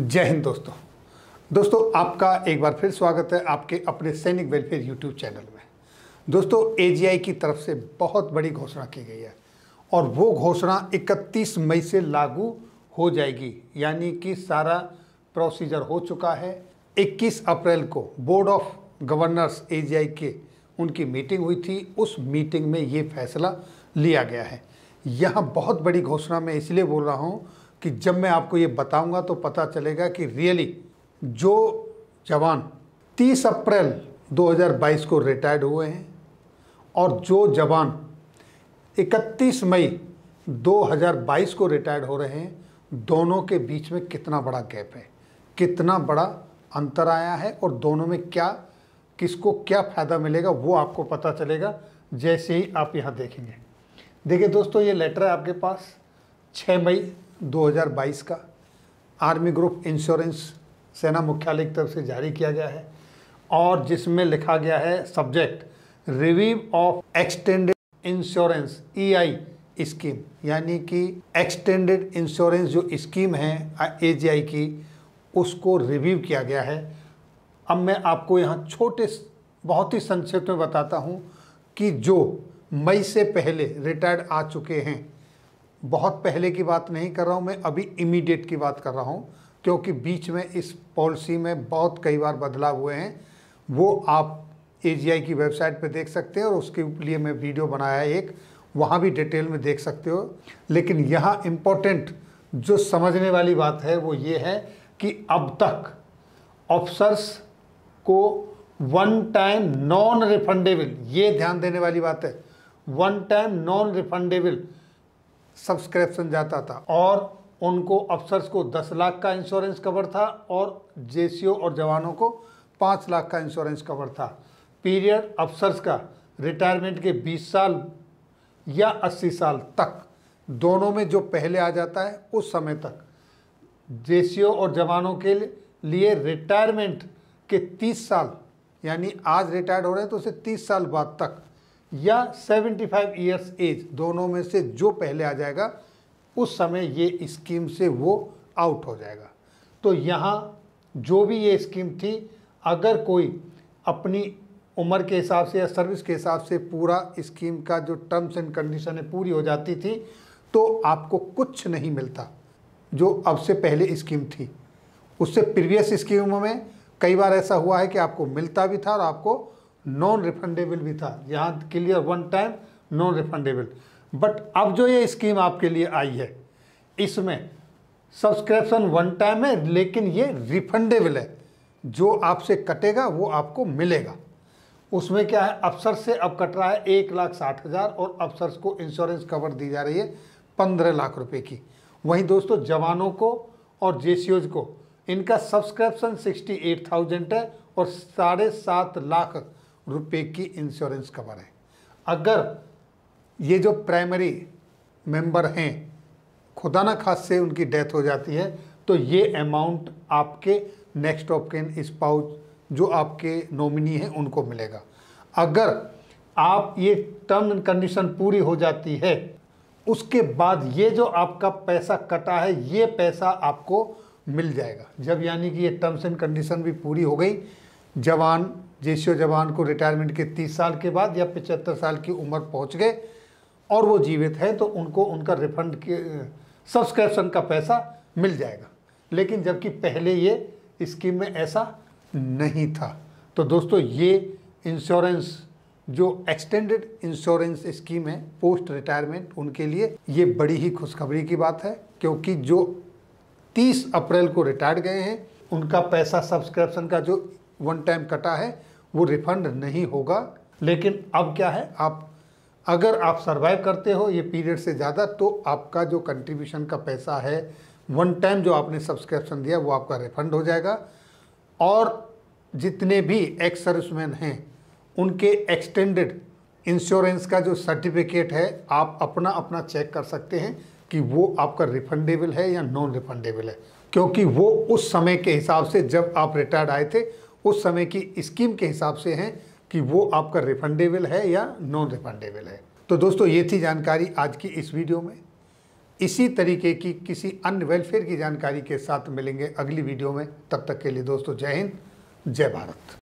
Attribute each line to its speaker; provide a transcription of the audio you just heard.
Speaker 1: जय हिंद दोस्तों दोस्तों आपका एक बार फिर स्वागत है आपके अपने सैनिक वेलफेयर यूट्यूब चैनल में दोस्तों एजीआई की तरफ से बहुत बड़ी घोषणा की गई है और वो घोषणा 31 मई से लागू हो जाएगी यानी कि सारा प्रोसीजर हो चुका है 21 अप्रैल को बोर्ड ऑफ गवर्नर्स ए के उनकी मीटिंग हुई थी उस मीटिंग में ये फैसला लिया गया है यह बहुत बड़ी घोषणा मैं इसलिए बोल रहा हूँ कि जब मैं आपको ये बताऊंगा तो पता चलेगा कि रियली जो जवान 30 अप्रैल 2022 को रिटायर्ड हुए हैं और जो जवान 31 मई 2022 को रिटायर्ड हो रहे हैं दोनों के बीच में कितना बड़ा गैप है कितना बड़ा अंतर आया है और दोनों में क्या किसको क्या फ़ायदा मिलेगा वो आपको पता चलेगा जैसे ही आप यहाँ देखेंगे देखिए दोस्तों ये लेटर है आपके पास 6 मई 2022 का आर्मी ग्रुप इंश्योरेंस सेना मुख्यालय की तरफ से जारी किया गया है और जिसमें लिखा गया है subject review of extended insurance EI e scheme यानी कि एक्सटेंडेड इंश्योरेंस जो स्कीम है ए की उसको रिव्यू किया गया है अब मैं आपको यहाँ छोटे बहुत ही संक्षिप्त में बताता हूँ कि जो मई से पहले रिटायर्ड आ चुके हैं बहुत पहले की बात नहीं कर रहा हूँ मैं अभी इमीडिएट की बात कर रहा हूँ क्योंकि बीच में इस पॉलिसी में बहुत कई बार बदलाव हुए हैं वो आप ए की वेबसाइट पर देख सकते हैं और उसके लिए मैं वीडियो बनाया एक वहाँ भी डिटेल में देख सकते हो लेकिन यहाँ इम्पोर्टेंट जो समझने वाली बात है वो ये है कि अब तक ऑफिसर्स को वन टाइम नॉन रिफंडेबल ये ध्यान देने वाली बात है one time non refundable subscription जाता था और उनको अफसर्स को दस लाख का इंश्योरेंस कवर था और जे और जवानों को पाँच लाख का इंश्योरेंस कवर था पीरियड अफसर्स का रिटायरमेंट के बीस साल या अस्सी साल तक दोनों में जो पहले आ जाता है उस समय तक जे और जवानों के लिए रिटायरमेंट के तीस साल यानी आज रिटायर्ड हो रहे हैं तो उसे तीस साल बाद तक या 75 फाइव ईयर्स एज दोनों में से जो पहले आ जाएगा उस समय ये स्कीम से वो आउट हो जाएगा तो यहाँ जो भी ये स्कीम थी अगर कोई अपनी उम्र के हिसाब से या सर्विस के हिसाब से पूरा स्कीम का जो टर्म्स एंड कंडीशन है पूरी हो जाती थी तो आपको कुछ नहीं मिलता जो अब से पहले स्कीम थी उससे प्रीवियस स्कीमों में कई बार ऐसा हुआ है कि आपको मिलता भी था और आपको नॉन रिफंडेबल भी था यहाँ clear one time non refundable but अब जो ये स्कीम आपके लिए आई है इसमें सब्सक्रिप्शन वन टाइम है लेकिन ये रिफंडेबल है जो आपसे कटेगा वो आपको मिलेगा उसमें क्या है अफसर से अब कट रहा है एक लाख साठ हज़ार और अफसर को इंश्योरेंस कवर दी जा रही है पंद्रह लाख रुपए की वहीं दोस्तों जवानों को और जे को इनका सब्सक्रिप्शन सिक्सटी एट थाउजेंड है और साढ़े सात लाख रुपए की इंश्योरेंस कवर है अगर ये जो प्राइमरी मेंबर हैं खुदा ना खास से उनकी डेथ हो जाती है तो ये अमाउंट आपके नेक्स्ट ऑफ कैन पाउच जो आपके नॉमिनी हैं उनको मिलेगा अगर आप ये टर्म एंड कंडीशन पूरी हो जाती है उसके बाद ये जो आपका पैसा कटा है ये पैसा आपको मिल जाएगा जब यानी कि ये टर्म्स एंड कंडीशन भी पूरी हो गई जवान जेसीओ जवान को रिटायरमेंट के 30 साल के बाद या 75 साल की उम्र पहुंच गए और वो जीवित हैं तो उनको उनका रिफंड के सब्सक्रिप्शन का पैसा मिल जाएगा लेकिन जबकि पहले ये स्कीम में ऐसा नहीं था तो दोस्तों ये इंश्योरेंस जो एक्सटेंडेड इंश्योरेंस स्कीम है पोस्ट रिटायरमेंट उनके लिए ये बड़ी ही खुशखबरी की बात है क्योंकि जो 30 अप्रैल को रिटायर्ड गए हैं उनका पैसा सब्सक्रिप्शन का जो वन टाइम कटा है वो रिफंड नहीं होगा लेकिन अब क्या है आप अगर आप सर्वाइव करते हो ये पीरियड से ज़्यादा तो आपका जो कंट्रीब्यूशन का पैसा है वन टाइम जो आपने सब्सक्रिप्शन दिया वो आपका रिफंड हो जाएगा और जितने भी एक्स सर्विसमैन हैं उनके एक्सटेंडेड इंश्योरेंस का जो सर्टिफिकेट है आप अपना अपना चेक कर सकते हैं कि वो आपका रिफंडेबल है या नॉन रिफंडेबल है क्योंकि वो उस समय के हिसाब से जब आप रिटायर्ड आए थे उस समय की स्कीम के हिसाब से हैं कि वो आपका रिफंडेबल है या नॉन रिफंडेबल है तो दोस्तों ये थी जानकारी आज की इस वीडियो में इसी तरीके की किसी अन्य वेलफेयर की जानकारी के साथ मिलेंगे अगली वीडियो में तब तक के लिए दोस्तों जय हिंद जय भारत